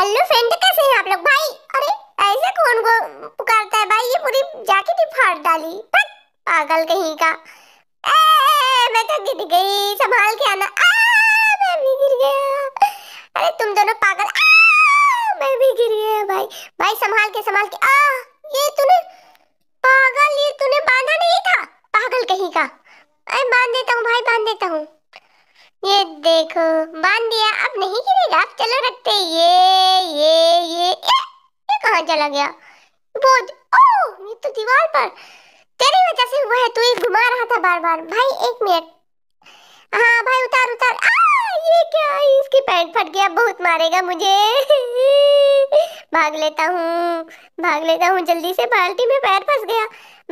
Hello friend कैसे हैं आप लोग भाई अरे ऐसे कौन को पुकारता है भाई ये पूरी जैकेट ही फाड़ डाली पागल कहीं का ए, मैं तो गिर गई संभाल के आना आ, मैं भी गिर गया अरे तुम दोनों पागल मैं भी गिर गया भाई भाई संभाल के संभाल के आ ये तूने पागल ये तूने बांधा नहीं था पागल कहीं का अरे बांध देता हूँ भाई बांध देता हूँ ये देखो बांध दिया अब नहीं गिरेगा अब चलो रखते ये ये ये ये, ये कहाँ चला गया बोझ ओ ये तो दीवार पर तेरी वजह से हुआ है तू ये घुमा रहा था बार बार भाई एक मिनट हाँ भाई उतार उतार आ, ये क्या इसकी पैंट फट गया बहुत मारेगा मुझे भाग लेता हूँ भाग लेता हूँ जल्दी से बाल्टी में पैर फंस गया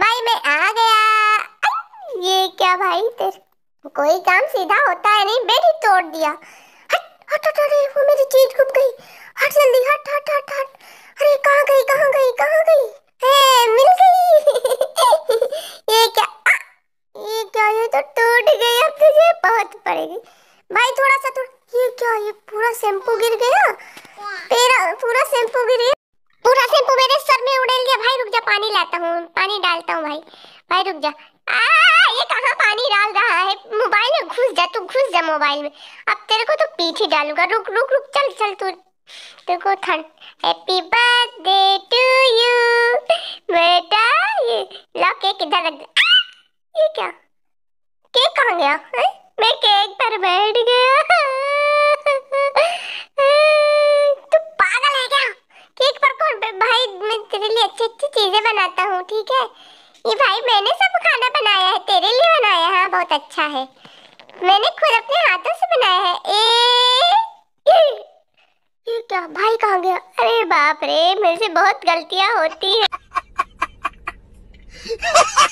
भाई मैं आ गया ये क्या भाई तेरे कोई काम सीधा होता है नहीं बेड ही तोड़ दिया हट हट हट अरे वो मेरी चीज घूम गई हट जल्दी हट हट हट हट अरे कहाँ गई कहाँ गई कहाँ गई ए मिल गई ये क्या आ, ये क्या ये तो टूट गई अब तुझे तो, बहुत पड़ेगी भाई थोड़ा सा तो ये क्या ये पूरा शैम्पू गिर गया तेरा पूरा शैम्पू गिर गया पूरा शैम्पू मेरे सर में उड़ेल गया भाई रुक जा पानी लाता हूँ पानी डालता हूँ भाई भाई रुक जा आ, ये कहाँ पानी रहा जा तू तो घुस जा मोबाइल में अब तेरे को तो पीठ ही डालूंगा रुक रुक रुक चल चल तू तेरे को ठंड हैप्पी बर्थडे टू यू बेटा ये ला केक इधर रख दे ये क्या केक कहाँ गया है? मैं केक पर बैठ गया तू पागल है क्या केक पर कौन भाई मैं तेरे लिए अच्छी अच्छी चीजें बनाता हूँ ठीक है ये भाई मैंने सब खाना बनाया है तेरे लिए बनाया है हाँ, बहुत अच्छा है मैंने खुद अपने हाथों से बनाया है ए ये क्या भाई कहाँ गया अरे बाप रे मेरे से बहुत गलतियां होती हैं